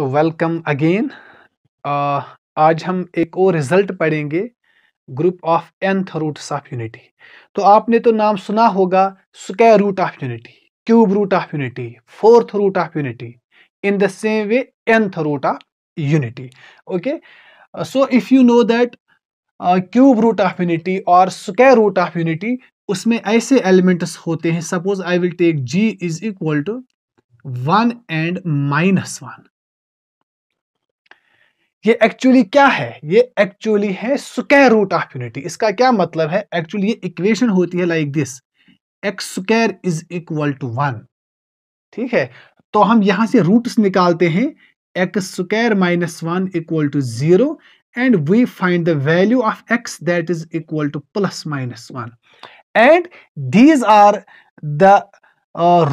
Welcome again आज हम एक और रिजल्ट पढ़ेंगे group of nth roots of unity तो आपने तो नाम सुना होगा square root of unity cube root of unity fourth root of unity in the same way nth root of unity okay so if you know that cube root of unity और square root of unity उसमें ऐसे elements होते हैं suppose I will take G is equal to one and minus one ये actually क्या है ये actually है स्क्वायर रूट ऑफ यूनिटी इसका क्या मतलब है एक्चुअली ये इक्वेशन होती है like this X square is equal to one ठीक है तो हम यहां से रूट्स निकालते हैं X square minus one equal to zero and we find the value of X that is equal to plus minus one and these are the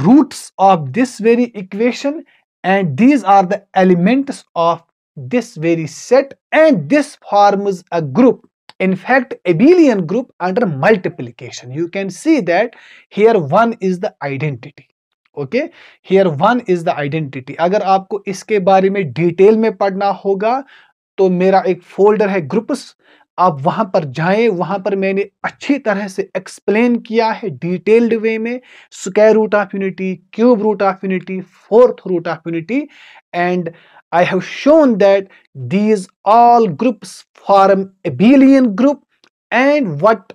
roots of this very equation and these are the elements of this very set and this forms a group in fact abelian group under multiplication you can see that here one is the identity okay here one is the identity अगर आपको इसके बारे में detail में पढ़ना होगा तो मेरा एक फोल्डर है ग्रुप्स आप वहां पर जाएं वहां पर मैंने अच्छी तरह से एक्सप्लेन किया है डिटेल्ड वे में square root of unity cube root of unity fourth root of unity and I have shown that these all groups form abelian group and what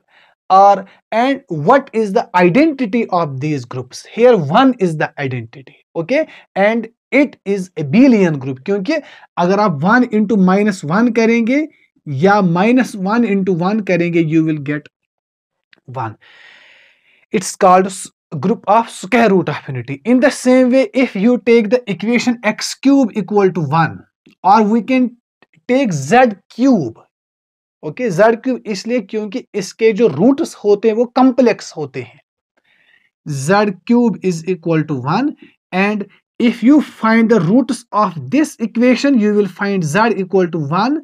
are and what is the identity of these groups here one is the identity okay and it is abelian group group क्योंकि अगर आप one into minus one minus 1 into 1 one into one करेंगे you will get group of square root of infinity. In the same way, if you take the equation x cube equal to 1 or we can take z cube. Okay, z cube इसलिए क्योंकि इसके जो roots होते हैं वो complex होते हैं. z cube is equal to 1 and if you find the roots of this equation, you will find z equal to 1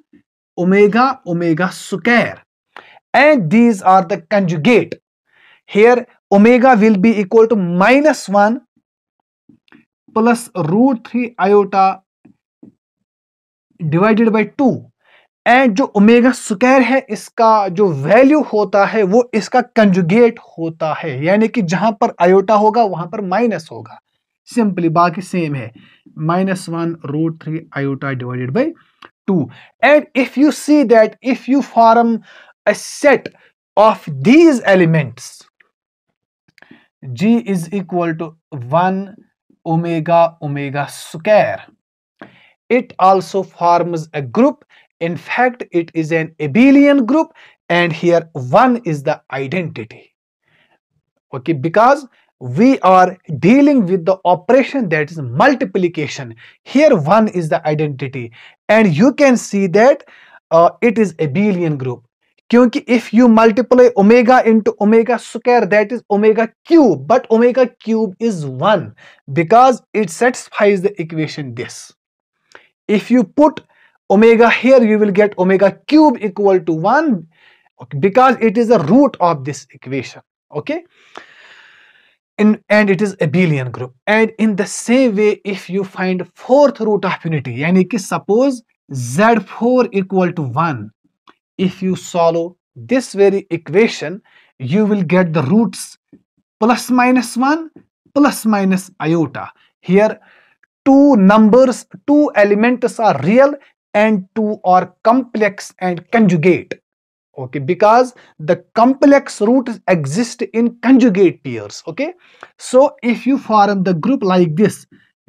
omega omega square and these are the conjugate. Here omega will be equal to minus one plus root three iota divided by two and जो omega square है इसका जो value होता है वो इसका conjugate होता है यानी कि जहां पर आयोटा होगा वहां पर माइनस होगा सिंपली बाकी सेम है minus one root three iota divided by two and if you see that if you form a set of these elements G is equal to 1 omega omega square. It also forms a group. In fact, it is an abelian group and here 1 is the identity. Okay, because we are dealing with the operation that is multiplication. Here 1 is the identity and you can see that uh, it is abelian group. क्योंकि if you multiply omega into omega square that is omega cube but omega cube is one because it satisfies the equation if you put omega here you will get omega cube equal to 1 because it is the root of this equation okay and it is abelian group and in the same way if you find fourth root of unity yani suppose z4 equal to 1 if you solve this very equation you will get the roots plus minus 1 plus minus iota here two numbers two elements are real and two are complex and conjugate okay because the complex roots exist in conjugate pairs okay so if you form the group like this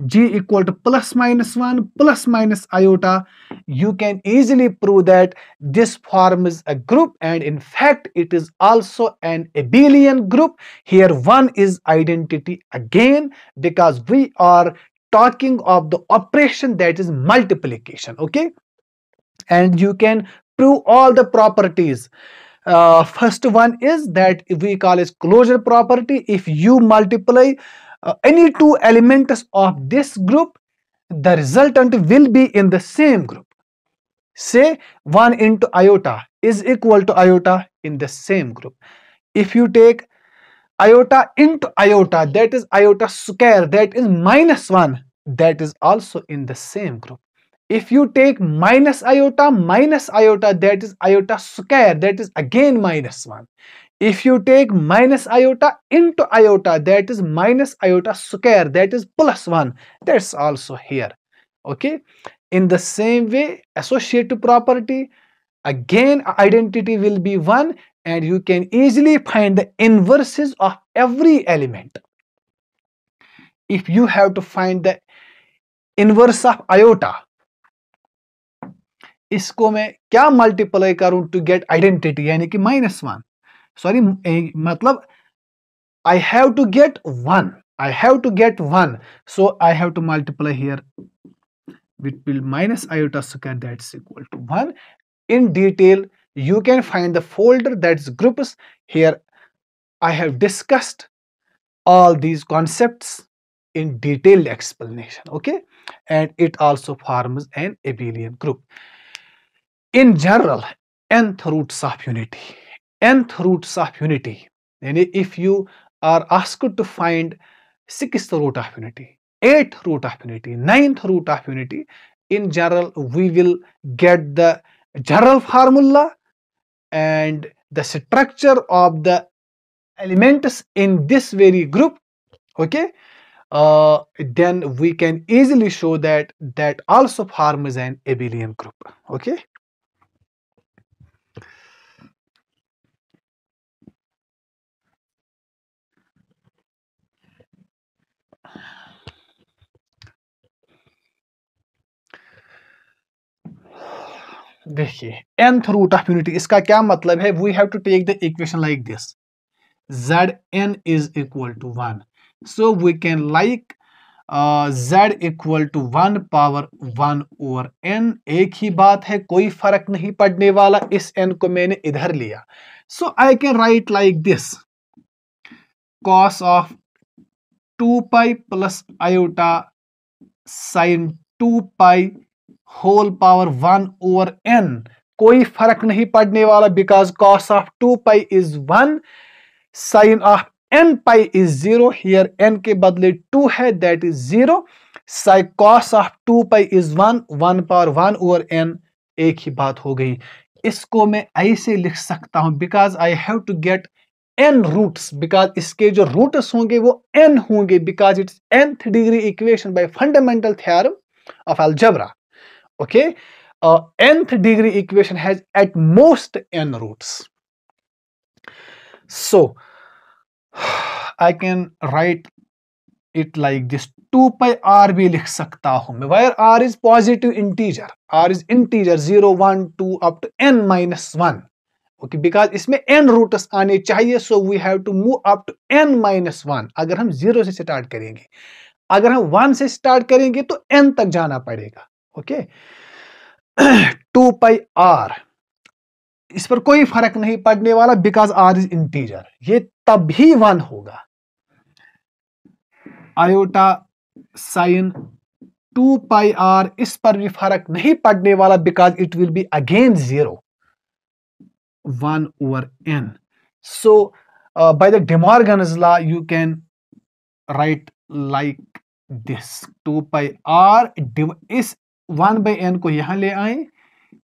g equal to plus minus 1 plus minus iota, you can easily prove that this forms a group and in fact it is also an abelian group. Here 1 is identity again because we are talking of the operation that is multiplication, okay? And you can prove all the properties. Uh, first one is that we call as closure property. If you multiply uh, any two elements of this group, the resultant will be in the same group. Say 1 into iota is equal to iota in the same group. If you take iota into iota, that is iota square, that is minus 1, that is also in the same group. If you take minus iota minus iota, that is iota square, that is again minus 1. If you take minus iota into iota, that is minus iota square, that is plus 1. That's also here. Okay. In the same way, associative property, again identity will be 1 and you can easily find the inverses of every element. If you have to find the inverse of iota, इसको मैं क्या multiply करूं to gate identity, यानी कि one sorry eh, matlab i have to get 1 i have to get 1 so i have to multiply here with minus iota square that's equal to 1 in detail you can find the folder that's groups here i have discussed all these concepts in detailed explanation okay and it also forms an abelian group in general nth root of unity nth roots of unity. And if you are asked to find sixth root of unity, eighth root of unity, ninth root of unity, in general, we will get the general formula and the structure of the elements in this very group. Okay. Uh, then we can easily show that that also forms an abelian group okay देखिए nth root of unity इसका क्या मतलब है we have to take the equation like this Z N is equal to one so we can like Z equal to one power one over n एक ही बात है कोई फर्क नहीं पड़ने वाला इस n को मैंने इधर लिया so I can write like this cos of two pi plus iota sine two pi whole power one over N कोई फर्क नहीं पड़ने वाला because cos of two pi is one sine of N pi is zero here N के बदले two है that is zero cos of two pi is one one power one over N एक ही बात हो गई इसको मैं ऐसे लिख सकता हूं because I have to get N roots because इसके जो रूट्स होंगे वो एन होंगे because it's nth degree equation by fundamental theorem of algebra okay a uh, nth degree equation has at most n roots so i can write it like this 2 pi r bhi likh sakta hu main where r is positive integer r is integer 0 1 2 up to n minus 1 okay because इसमें N roots आने चाहिए so we have to move up to N minus one अगर हम zero से start करेंगे अगर हम one से स्टार्ट करेंगे तो एन तक जाना पड़ेगा ओके टू पाई आर इस पर कोई फर्क नहीं पड़ने वाला बिकॉज आर इज इंटीजर ये तभी वन होगा iota sine two pi R इस पर भी फर्क नहीं पड़ने वाला because it will be again zero one over N so by the De Morgan's you can write like this two pi R इस वन बाई एन को यहाँ ले आए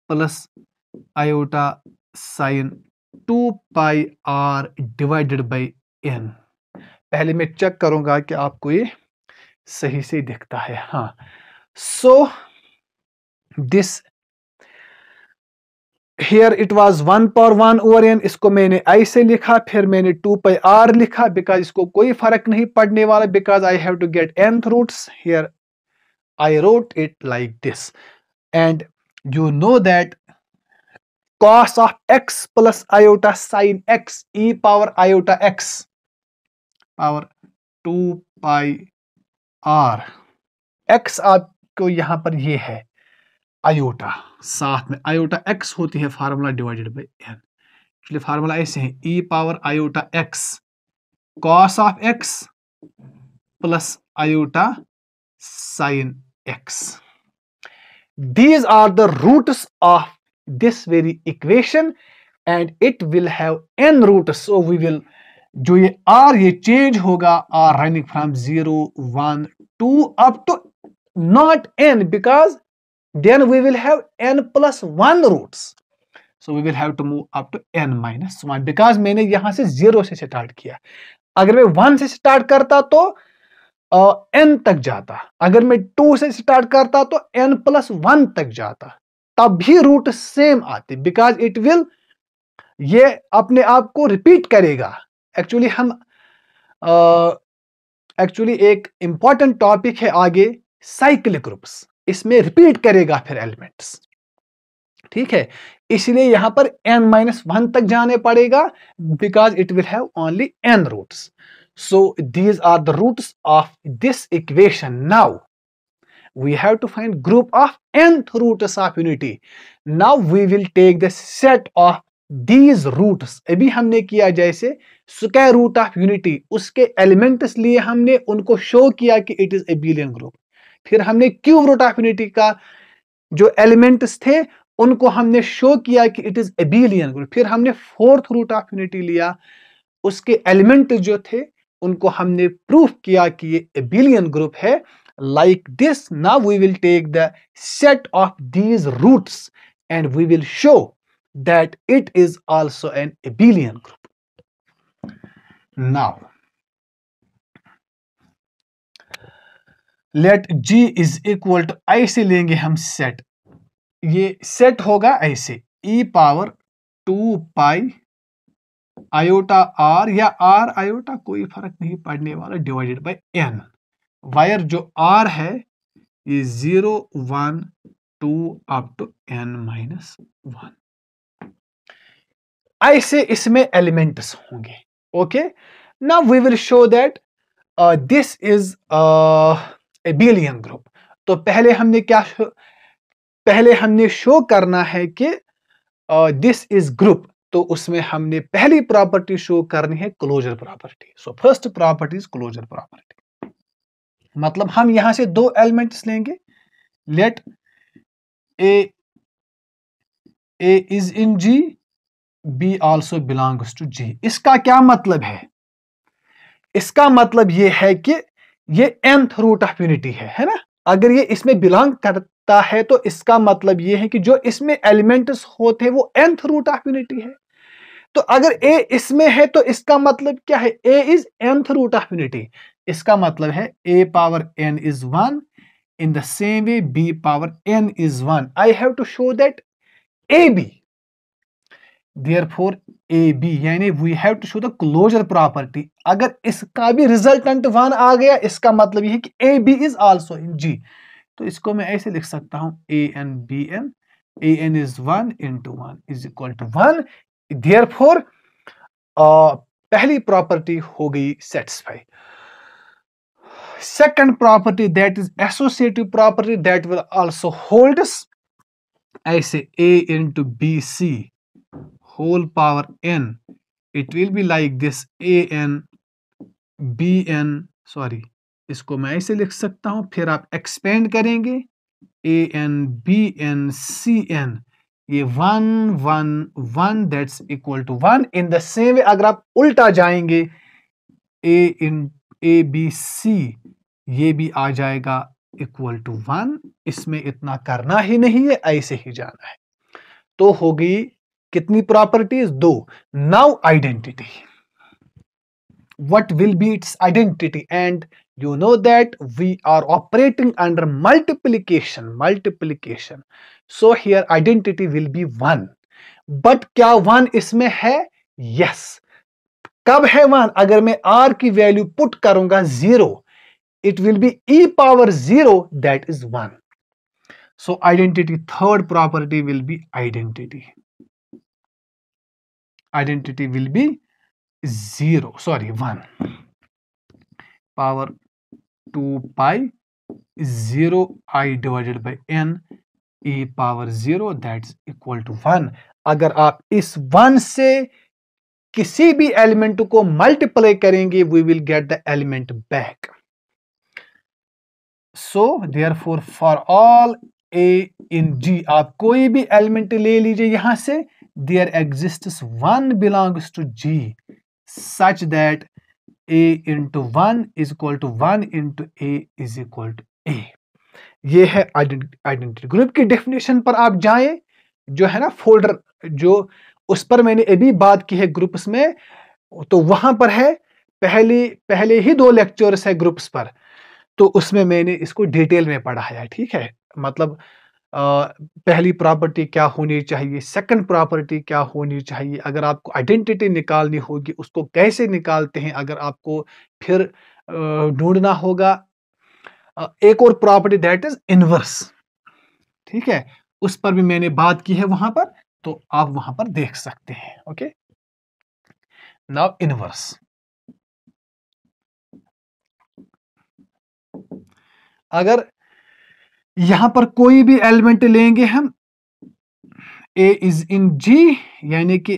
plus iota sine two pi R divided by N पहले मैं check करूंगा कि आपको ये सही से दिखता है हाँ so this here it was one पर वन ओवर एन इसको मैंने आई से लिखा फिर मैंने टू पाई आर लिखा बिकॉज इसको कोई फर्क नहीं पड़ने वाला because I have to get N roots here I wrote it like this and you know that cos of x plus iota sine x e power iota x power 2 pi r x आपको यहाँ पर ये है iota साथ में iota X होती है formula divided by N इसलिए फार्मूला ऐसे है E power iota X cos of X plus iota sine x. These are the roots of this very equation and it will have n roots. So we will जो ये r ये change होगा r running from zero, one, two up to not n because then we will have n plus one roots. So we will have to move up to n minus one because मैंने यहाँ से zero से start किया अगर मैं one से start करता तो एन तक जाता अगर मैं टू से स्टार्ट करता तो एन प्लस वन तक जाता तब भी रूट सेम आते बिकॉज इट विल ये अपने आप को रिपीट करेगा एक्चुअली हम एक्चुअली एक इंपॉर्टेंट टॉपिक है आगे साइक्लिक ग्रुप्स इसमें रिपीट करेगा फिर एलिमेंट्स ठीक है इसलिए यहां पर एन माइनस वन तक जाने पड़ेगा because it will have only N roots So these are the roots of this equation. Now we have to find group of nth roots of unity. Now we will take the set of these roots. abhi humne kiya jaise square root of unity. uske elements liye humne unko show kiya ki it is abelian group. fir humne cube root of unity ka jo elements the unko humne show kiya ki it is abelian group fir humne fourth root of unity liya uske elements jo the उनको हमने proof किया कि ये abelian group है like this ना we will take the set of these roots and we will show that it is also an abelian group now let G is equal to ऐसे लेंगे हम सेट ये set होगा ऐसे E power two pi iota R या R iota कोई फर्क नहीं पड़ने वाला डिवाइडेड बाय एन वायर जो आर है ये zero one two up to N minus one ऐसे इसमें एलिमेंट्स होंगे ओके ना we will show that this is abelian group तो पहले हमने क्या पहले हमने शो करना है कि दिस इज ग्रुप तो उसमें हमने पहली प्रॉपर्टी शो करनी है closure property so first property is closure property मतलब हम यहां से दो एलिमेंट्स लेंगे let A A is in G B also belongs to G इसका क्या मतलब है इसका मतलब यह है कि यह एंथ रूट ऑफ यूनिटी है है ना अगर ये इसमें बिलोंग करता है तो इसका मतलब यह है कि जो इसमें एलिमेंट्स होते हैं वो एंथ रूट ऑफ यूनिटी है तो अगर ए इसमें है तो इसका मतलब क्या है A is nth root of unity इसका मतलब है A power N is one in the same way B power N is one I have to show that A B therefore A B यानी we have to show the closure property अगर इसका भी resultant one आ गया इसका मतलब यह है कि A B is also in G तो इसको मैं ऐसे लिख सकता हूं A N B N A N is one into one is equal to one therefore पहली प्रॉपर्टी हो गई satisfy second property that is associative property that will also hold ऐसे A two B C whole power N it will be like this A N B N sorry इसको मैं ऐसे लिख सकता हूं फिर आप एक्सपेंड करेंगे A N B N C N ये one one one that's equal to one in the same way अगर आप उल्टा जाएंगे ए इन ए बी सी ये भी आ जाएगा इक्वल टू वन इसमें इतना करना ही नहीं है ऐसे ही जाना है तो होगी कितनी प्रॉपर्टीज दो now identity what will be it's identity and you know that we are operating under multiplication multiplication so here identity will be one but kya one isme hai yes kab hai one agar main r ki value put karunga zero it will be e power zero that is one so identity third property will be identity identity will be zero sorry one power two pi zero I divided by N A power zero that equal to one अगर आप इस one से किसी भी element को multiply करेंगे we will get the element back so therefore for all A in G आप कोई भी एलिमेंट ले लीजिए यहां से there exist one belongs to G such that A into one is equal to one into A is equal to A ये है identity group की डेफिनेशन पर आप जाए जो है ना फोल्डर जो उस पर मैंने अभी बात की है ग्रुप्स में तो वहां पर है पहले पहले ही दो लेक्चर्स है ग्रुप्स पर तो उसमें मैंने इसको डिटेल में पढ़ाया ठीक है मतलब पहली प्रॉपर्टी क्या होनी चाहिए सेकंड प्रॉपर्टी क्या होनी चाहिए अगर आपको आइडेंटिटी निकालनी होगी उसको कैसे निकालते हैं अगर आपको फिर ढूंढना होगा एक और प्रॉपर्टी दैट इज इनवर्स ठीक है उस पर भी मैंने बात की है वहां पर तो आप वहां पर देख सकते हैं ओके नाउ इनवर्स अगर यहां पर कोई भी एलिमेंट लेंगे हम ए इज इन जी यानी कि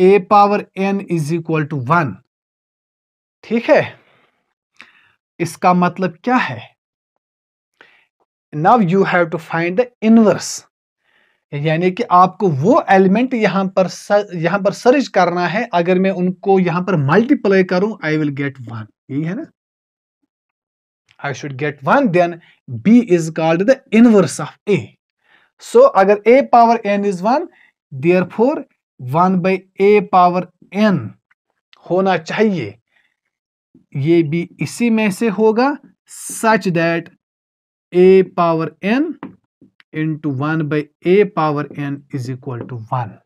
A power N is equal to one ठीक है इसका मतलब क्या है now you have to find the inverse यानी कि आपको वो एलिमेंट यहां पर यहां पर सर्च करना है अगर मैं उनको यहां पर मल्टीप्लाई करूं आई विल गेट वन यही है ना I should get one. then B is called the inverse of A. So agar A power n is one, therefore one by A power n होना चाहिए ये भी इसी में से होगा such that A power n into one by A power n is equal to one.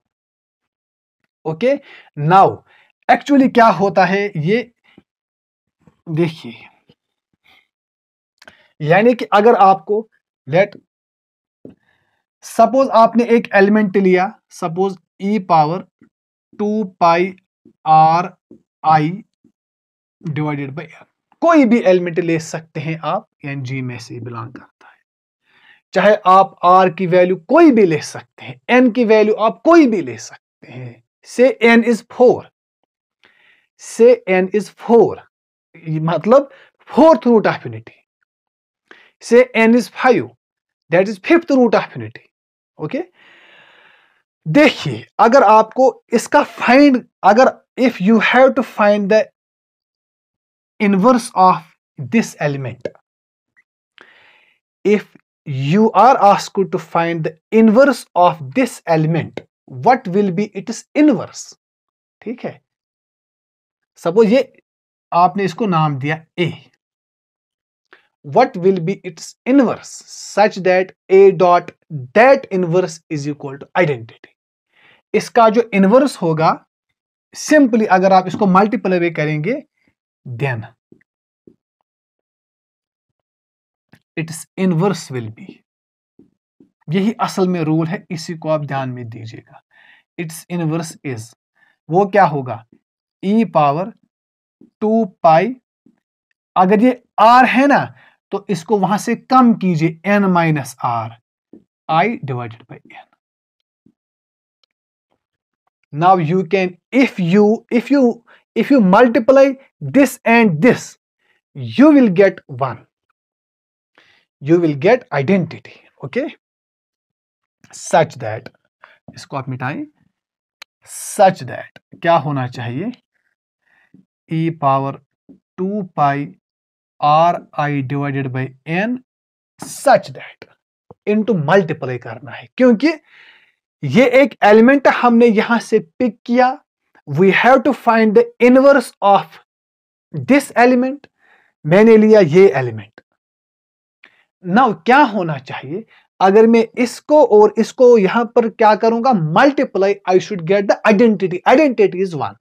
Okay. Now, actually क्या होता है ये देखिए यानी कि अगर आपको लेट सपोज आपने एक एलिमेंट लिया suppose E power two pi are I divided by R कोई भी एलिमेंट ले सकते हैं आप एन जी में से बिलोंग करता है चाहे आप आर की वैल्यू कोई भी ले सकते हैं एन की वैल्यू आप कोई भी ले सकते हैं से एन इज फोर से एन इज फोर मतलब फोर्थ रूट ऑफ यूनिटी से N is five that is fifth root of infinity okay देखिए अगर आपको इसका फाइंड अगर if you have to find the inverse of this element if you are asked to find the inverse of this element what will be it is inverse ठीक है suppose ये आपने इसको नाम दिया ए what will be its inverse such that a dot that inverse is equal to identity इसका जो inverse होगा सिंपली अगर आप इसको मल्टीप्लाई करेंगे then its inverse will be यही असल में रूल है इसी को आप ध्यान में दीजिएगा इट्स इनवर्स इज वो क्या होगा ई पावर टू पाई अगर ये आर है ना तो इसको वहां से कम कीजिए n minus r I divided by n Now you can, if you, if you, if you multiply this and this, you will get one. You will get identity, okay? Such that, इसको आप मिटाएं, such that क्या होना चाहिए? e power two pi ri divided by n such that into multiply करना है क्योंकि ये एक एलिमेंट हमने यहां से पिक किया we have to find the inverse of this element मैंने लिया ये एलिमेंट नाउ क्या होना चाहिए अगर मैं इसको और इसको यहां पर क्या करूंगा multiply I should get the identity identity is one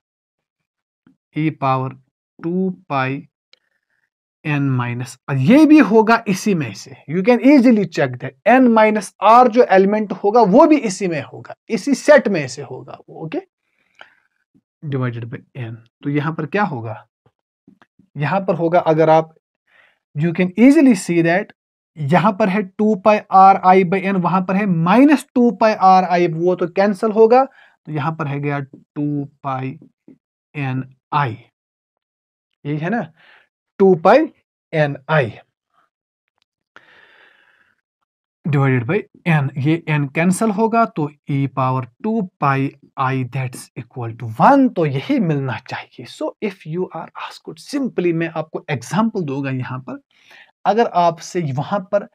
e power two pi n minus r ये भी होगा इसी में से you can easily check that n minus r जो एलिमेंट होगा वो भी इसी में होगा इसी सेट में से होगा वो ओके डिवाइडेड बाई एन तो यहां पर क्या होगा यहां पर होगा अगर आप you can easily see that यहां पर है two pi are i by n वहां पर है minus two pi are i वो तो कैंसिल होगा तो यहां पर है गया टू पाई एन आई यही है ना two pi n i divided by n ये एन कैंसिल होगा तो e power two pi i that's equal to one तो यही मिलना चाहिए so if you are asked simply मैं आपको एग्जाम्पल दूंगा यहां पर अगर आपसे वहां पर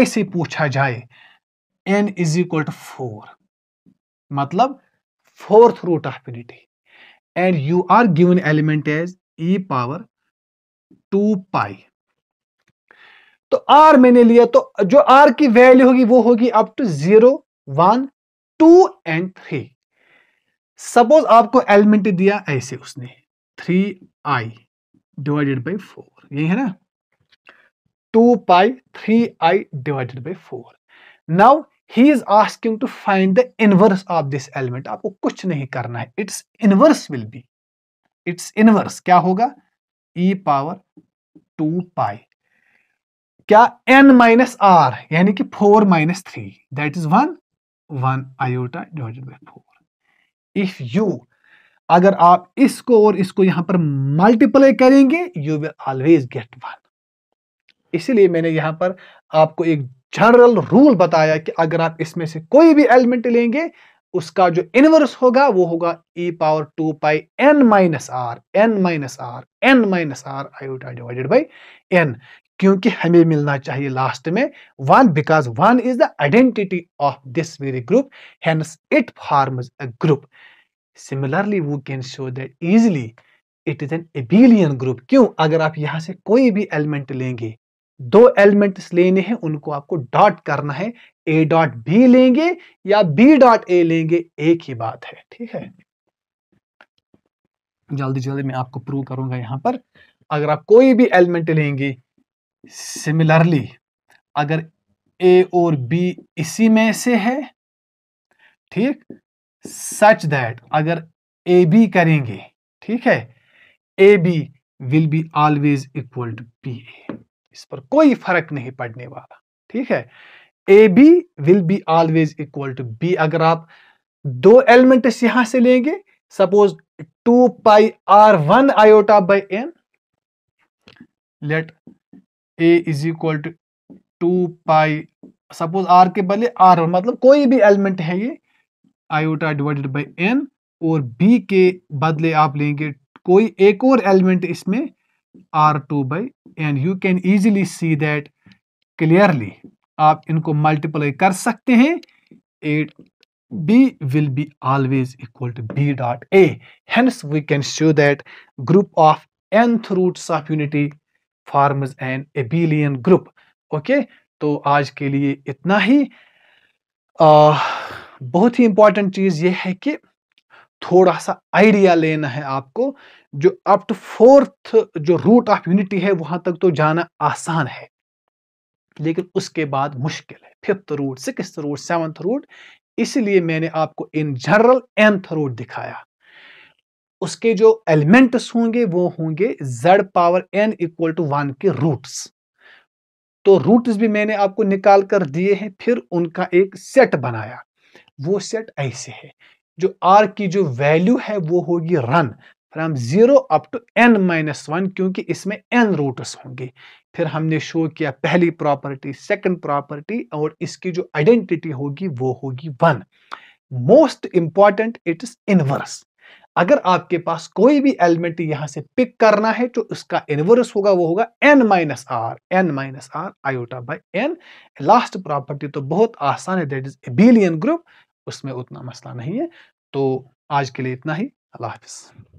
ऐसे पूछा जाए n is equal to four मतलब fourth root of unity and you are given element as e power two pi तो आर मैंने लिया तो जो आर की वैल्यू होगी वो होगी up to zero one two and three suppose आपको एलिमेंट दिया ऐसे उसने three i divided by four यही है ना two pi three i divided by four now he is asking to find the inverse of this element आपको कुछ नहीं करना है its inverse will be its inverse क्या होगा ई पावर टू पाई क्या एन माइनस आर यानी कि four minus three that is one one iota divided by four if you अगर आप इसको और इसको यहां पर मल्टीप्लाई करेंगे you will always get one इसीलिए मैंने यहां पर आपको एक जनरल रूल बताया कि अगर आप इसमें से कोई भी एलिमेंट लेंगे उसका जो इनवर्स होगा वो होगा e power two pi n minus r n minus r n minus r iota divided by n क्योंकि हमें मिलना चाहिए लास्ट में one because one is the identity of this very group hence it forms a group similarly we can show that easily it is an abelian group क्यों अगर आप यहां से कोई भी एलिमेंट लेंगे दो एलिमेंट्स लेने हैं उनको आपको डॉट करना है ए डॉट बी लेंगे या बी डॉट ए लेंगे एक ही बात है ठीक है जल्दी जल्दी मैं आपको प्रूव करूंगा यहां पर अगर आप कोई भी एलिमेंट लेंगे सिमिलरली अगर ए और बी इसी में से है ठीक सच दैट अगर ए बी करेंगे ठीक है a b will be always equal to b a इस पर कोई फर्क नहीं पड़ने वाला ठीक है a b will be always equal to b अगर आप दो एलिमेंट यहां से लेंगे suppose two pi r one iota by n let a is equal to two pi suppose r के बदले आर वन मतलब कोई भी एलिमेंट है ये आयोटा डिवाइडेड बाई एन और बी के बदले आप लेंगे कोई एक और एलिमेंट इसमें R2 by N. You can easily see that clearly. आप इनको मल्टीप्लाई कर सकते हैं at B will be always equal to B dot A. Hence, we can show that group of nth roots of unity forms an abelian group. Okay, तो आज के लिए इतना ही आ, बहुत ही इंपॉर्टेंट चीज़ ये है कि थोड़ा सा आइडिया लेना है आपको जो अप टू फोर्थ जो रूट ऑफ यूनिटी है वहां तक तो जाना आसान है लेकिन उसके बाद मुश्किल है fifth root six root seventh root इसलिए मैंने आपको इन जनरल एंथ रूट दिखाया उसके जो एलिमेंट्स होंगे वो होंगे z power n equal to one के रूट्स तो रूट्स भी मैंने आपको निकाल कर दिए हैं फिर उनका एक सेट बनाया वो सेट ऐसे है जो आर की जो वैल्यू है वो होगी run from zero up to N minus one क्योंकि इसमें एन रूट्स होंगे फिर हमने शो किया पहली प्रॉपर्टी सेकंड प्रॉपर्टी और इसकी जो आइडेंटिटी होगी वो होगी one most important it is inverse अगर आपके पास कोई भी एलिमेंट यहां से पिक करना है तो उसका इनवर्स होगा वो होगा n minus r n minus r iota by n last property तो बहुत आसान है दैट इज एबिलियन ग्रुप उसमें उतना मसला नहीं है तो आज के लिए इतना ही अल्लाह हाफिज़